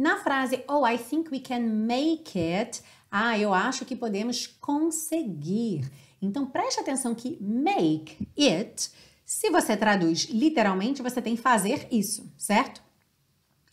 Na frase Oh, I think we can make it. Ah, eu acho que podemos conseguir. Então preste atenção que make it, se você traduz literalmente, você tem fazer isso, certo?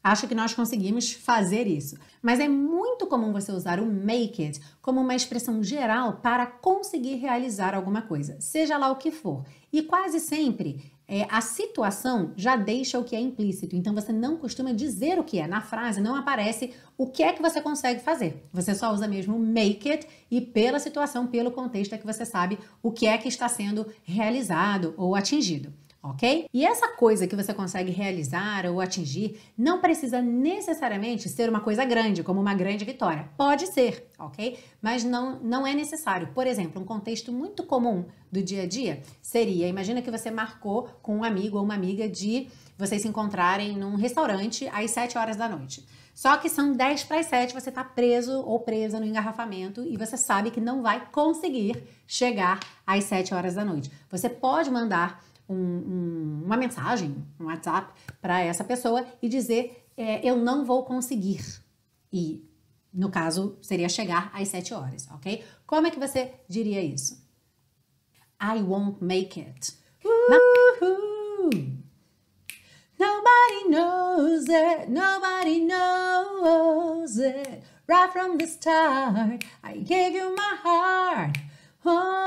Acho que nós conseguimos fazer isso. Mas é muito comum você usar o make it como uma expressão geral para conseguir realizar alguma coisa, seja lá o que for. E quase sempre é, a situação já deixa o que é implícito, então você não costuma dizer o que é. Na frase não aparece o que é que você consegue fazer. Você só usa mesmo make it e pela situação, pelo contexto é que você sabe o que é que está sendo realizado ou atingido ok? E essa coisa que você consegue realizar ou atingir não precisa necessariamente ser uma coisa grande, como uma grande vitória. Pode ser, ok? Mas não, não é necessário. Por exemplo, um contexto muito comum do dia a dia seria: imagina que você marcou com um amigo ou uma amiga de vocês se encontrarem num restaurante às 7 horas da noite. Só que são 10 para as 7, você está preso ou presa no engarrafamento e você sabe que não vai conseguir chegar às 7 horas da noite. Você pode mandar um, um, uma mensagem, um WhatsApp para essa pessoa e dizer é, eu não vou conseguir. E no caso seria chegar às 7 horas, ok? Como é que você diria isso? I won't make it. Nobody knows it, nobody knows it. Right from the start, I gave you my heart. Oh.